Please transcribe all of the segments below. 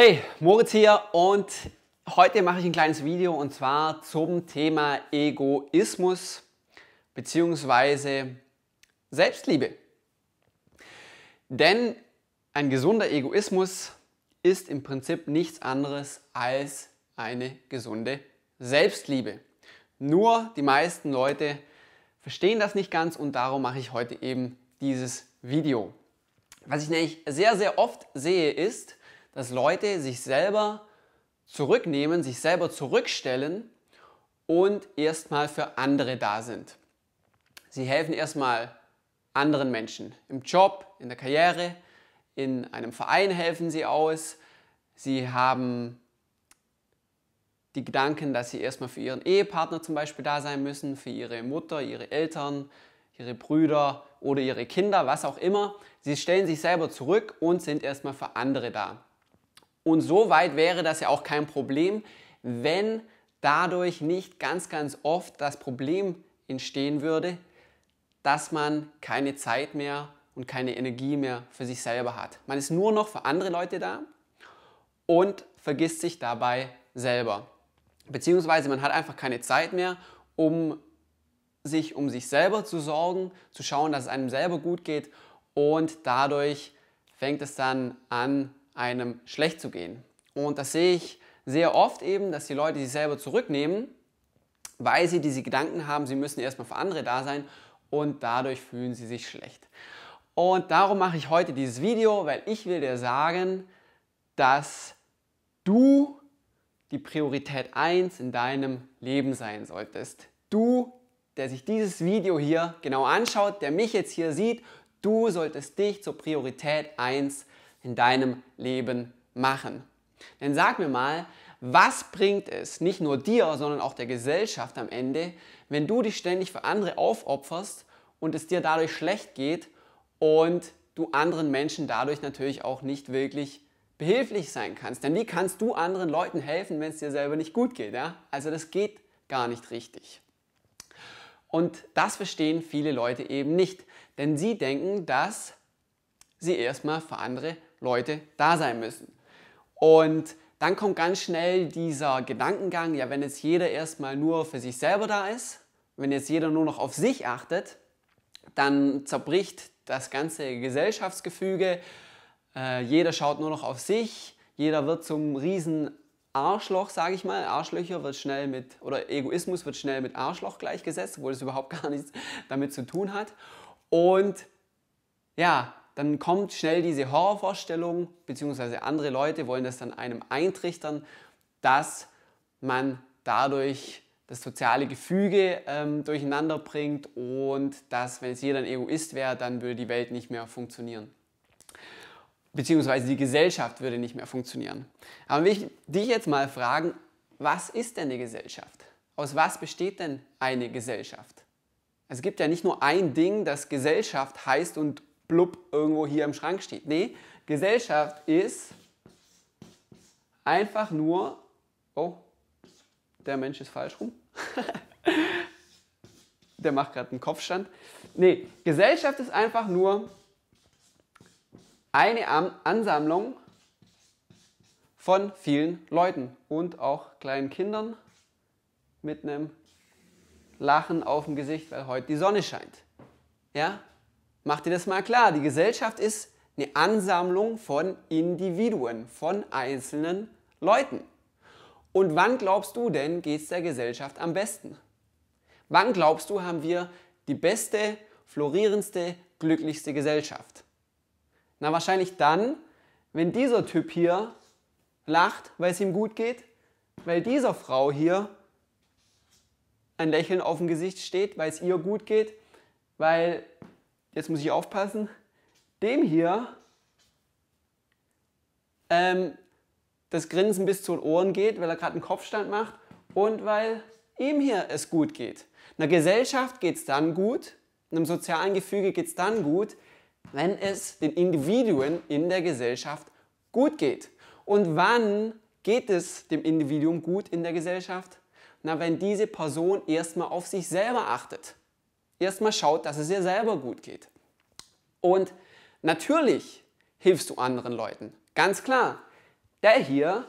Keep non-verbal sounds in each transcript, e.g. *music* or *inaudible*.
Hey, Moritz hier und heute mache ich ein kleines Video und zwar zum Thema Egoismus bzw. Selbstliebe. Denn ein gesunder Egoismus ist im Prinzip nichts anderes als eine gesunde Selbstliebe. Nur die meisten Leute verstehen das nicht ganz und darum mache ich heute eben dieses Video. Was ich nämlich sehr, sehr oft sehe ist, dass Leute sich selber zurücknehmen, sich selber zurückstellen und erstmal für andere da sind. Sie helfen erstmal anderen Menschen. Im Job, in der Karriere, in einem Verein helfen sie aus. Sie haben die Gedanken, dass sie erstmal für ihren Ehepartner zum Beispiel da sein müssen, für ihre Mutter, ihre Eltern, ihre Brüder oder ihre Kinder, was auch immer. Sie stellen sich selber zurück und sind erstmal für andere da. Und so weit wäre das ja auch kein Problem, wenn dadurch nicht ganz, ganz oft das Problem entstehen würde, dass man keine Zeit mehr und keine Energie mehr für sich selber hat. Man ist nur noch für andere Leute da und vergisst sich dabei selber. Beziehungsweise man hat einfach keine Zeit mehr, um sich um sich selber zu sorgen, zu schauen, dass es einem selber gut geht und dadurch fängt es dann an, einem schlecht zu gehen. Und das sehe ich sehr oft eben, dass die Leute sich selber zurücknehmen, weil sie diese Gedanken haben, sie müssen erstmal für andere da sein und dadurch fühlen sie sich schlecht. Und darum mache ich heute dieses Video, weil ich will dir sagen, dass du die Priorität 1 in deinem Leben sein solltest. Du, der sich dieses Video hier genau anschaut, der mich jetzt hier sieht, du solltest dich zur Priorität 1 in deinem Leben machen. Denn sag mir mal, was bringt es nicht nur dir, sondern auch der Gesellschaft am Ende, wenn du dich ständig für andere aufopferst und es dir dadurch schlecht geht und du anderen Menschen dadurch natürlich auch nicht wirklich behilflich sein kannst. Denn wie kannst du anderen Leuten helfen, wenn es dir selber nicht gut geht? Ja? Also das geht gar nicht richtig. Und das verstehen viele Leute eben nicht, denn sie denken, dass sie erstmal für andere Leute da sein müssen. Und dann kommt ganz schnell dieser Gedankengang, ja, wenn jetzt jeder erstmal nur für sich selber da ist, wenn jetzt jeder nur noch auf sich achtet, dann zerbricht das ganze Gesellschaftsgefüge, äh, jeder schaut nur noch auf sich, jeder wird zum riesen Arschloch, sage ich mal. Arschlöcher wird schnell mit, oder Egoismus wird schnell mit Arschloch gleichgesetzt, obwohl es überhaupt *laughs* gar nichts damit zu tun hat. Und ja, dann kommt schnell diese Horrorvorstellung, beziehungsweise andere Leute wollen das dann einem eintrichtern, dass man dadurch das soziale Gefüge ähm, durcheinander bringt und dass, wenn es jeder ein Egoist wäre, dann würde die Welt nicht mehr funktionieren. Beziehungsweise die Gesellschaft würde nicht mehr funktionieren. Aber will ich dich jetzt mal fragen, was ist denn eine Gesellschaft? Aus was besteht denn eine Gesellschaft? Es gibt ja nicht nur ein Ding, das Gesellschaft heißt und blub irgendwo hier im Schrank steht. Nee, Gesellschaft ist einfach nur, oh, der Mensch ist falsch rum. *laughs* der macht gerade einen Kopfstand. Nee, Gesellschaft ist einfach nur eine Ansammlung von vielen Leuten und auch kleinen Kindern mit einem Lachen auf dem Gesicht, weil heute die Sonne scheint. Ja? Mach dir das mal klar. Die Gesellschaft ist eine Ansammlung von Individuen, von einzelnen Leuten. Und wann glaubst du denn, geht es der Gesellschaft am besten? Wann glaubst du, haben wir die beste, florierendste, glücklichste Gesellschaft? Na, wahrscheinlich dann, wenn dieser Typ hier lacht, weil es ihm gut geht, weil dieser Frau hier ein Lächeln auf dem Gesicht steht, weil es ihr gut geht, weil jetzt muss ich aufpassen, dem hier ähm, das Grinsen bis zu den Ohren geht, weil er gerade einen Kopfstand macht und weil ihm hier es gut geht. In der Gesellschaft geht es dann gut, in einem sozialen Gefüge geht es dann gut, wenn es den Individuen in der Gesellschaft gut geht. Und wann geht es dem Individuum gut in der Gesellschaft? Na, wenn diese Person erstmal auf sich selber achtet erstmal schaut, dass es ihr selber gut geht. Und natürlich hilfst du anderen Leuten, ganz klar. Der hier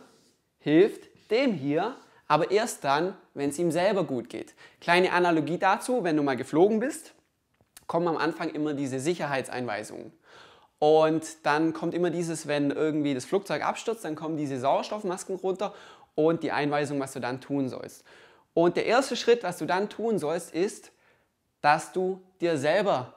hilft dem hier, aber erst dann, wenn es ihm selber gut geht. Kleine Analogie dazu, wenn du mal geflogen bist, kommen am Anfang immer diese Sicherheitseinweisungen. Und dann kommt immer dieses, wenn irgendwie das Flugzeug abstürzt, dann kommen diese Sauerstoffmasken runter und die Einweisung, was du dann tun sollst. Und der erste Schritt, was du dann tun sollst, ist, dass du dir selber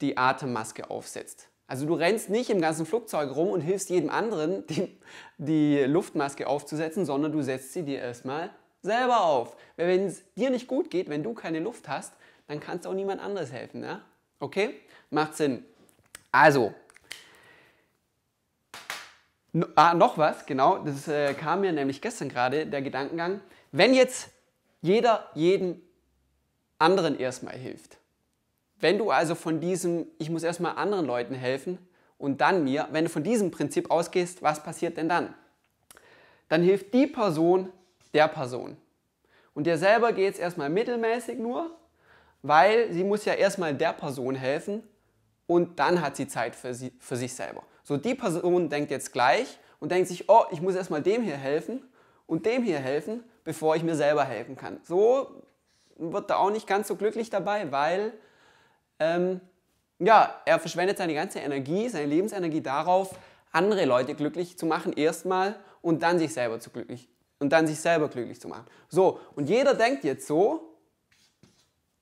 die Atemmaske aufsetzt. Also du rennst nicht im ganzen Flugzeug rum und hilfst jedem anderen, *laughs* die, die Luftmaske aufzusetzen, sondern du setzt sie dir erstmal selber auf. Weil wenn es dir nicht gut geht, wenn du keine Luft hast, dann kannst auch niemand anderes helfen. Ja? Okay? Macht Sinn. Also, no, ah, noch was, genau, das äh, kam mir nämlich gestern gerade der Gedankengang, wenn jetzt jeder jedem anderen erstmal hilft. Wenn du also von diesem, ich muss erstmal anderen Leuten helfen und dann mir, wenn du von diesem Prinzip ausgehst, was passiert denn dann? Dann hilft die Person der Person. Und dir selber geht es erstmal mittelmäßig nur, weil sie muss ja erstmal der Person helfen und dann hat sie Zeit für, sie, für sich selber. So, die Person denkt jetzt gleich und denkt sich, oh, ich muss erstmal dem hier helfen und dem hier helfen, bevor ich mir selber helfen kann. So wird da auch nicht ganz so glücklich dabei, weil ähm, ja, er verschwendet seine ganze Energie, seine Lebensenergie darauf, andere Leute glücklich zu machen erstmal und dann sich selber zu glücklich und dann sich selber glücklich zu machen. So, und jeder denkt jetzt so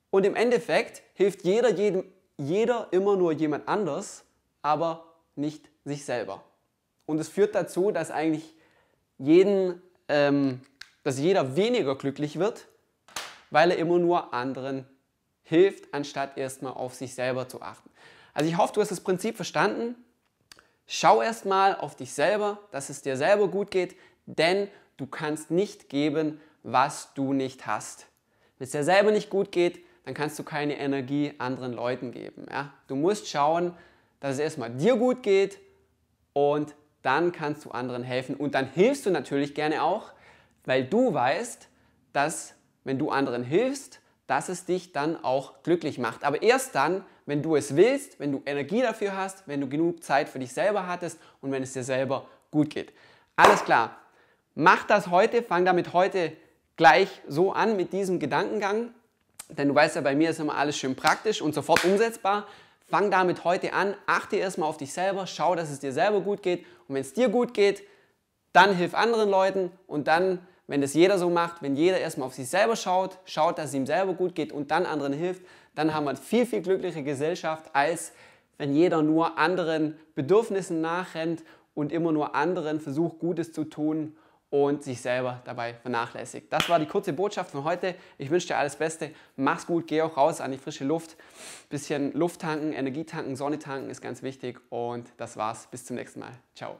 und im Endeffekt hilft jeder jedem jeder immer nur jemand anders, aber nicht sich selber. Und es führt dazu, dass eigentlich jeden, ähm, dass jeder weniger glücklich wird weil er immer nur anderen hilft, anstatt erstmal auf sich selber zu achten. Also ich hoffe, du hast das Prinzip verstanden. Schau erstmal auf dich selber, dass es dir selber gut geht, denn du kannst nicht geben, was du nicht hast. Wenn es dir selber nicht gut geht, dann kannst du keine Energie anderen Leuten geben. Ja? Du musst schauen, dass es erstmal dir gut geht und dann kannst du anderen helfen. Und dann hilfst du natürlich gerne auch, weil du weißt, dass wenn du anderen hilfst, dass es dich dann auch glücklich macht. Aber erst dann, wenn du es willst, wenn du Energie dafür hast, wenn du genug Zeit für dich selber hattest und wenn es dir selber gut geht. Alles klar. Mach das heute, fang damit heute gleich so an mit diesem Gedankengang, denn du weißt ja, bei mir ist immer alles schön praktisch und sofort umsetzbar. Fang damit heute an, achte erstmal auf dich selber, schau, dass es dir selber gut geht und wenn es dir gut geht, dann hilf anderen Leuten und dann wenn das jeder so macht, wenn jeder erstmal auf sich selber schaut, schaut, dass es ihm selber gut geht und dann anderen hilft, dann haben wir eine viel, viel glücklichere Gesellschaft, als wenn jeder nur anderen Bedürfnissen nachrennt und immer nur anderen versucht, Gutes zu tun und sich selber dabei vernachlässigt. Das war die kurze Botschaft von heute. Ich wünsche dir alles Beste. Mach's gut, geh auch raus an die frische Luft. Bisschen Luft tanken, Energie tanken, Sonne tanken ist ganz wichtig. Und das war's. Bis zum nächsten Mal. Ciao.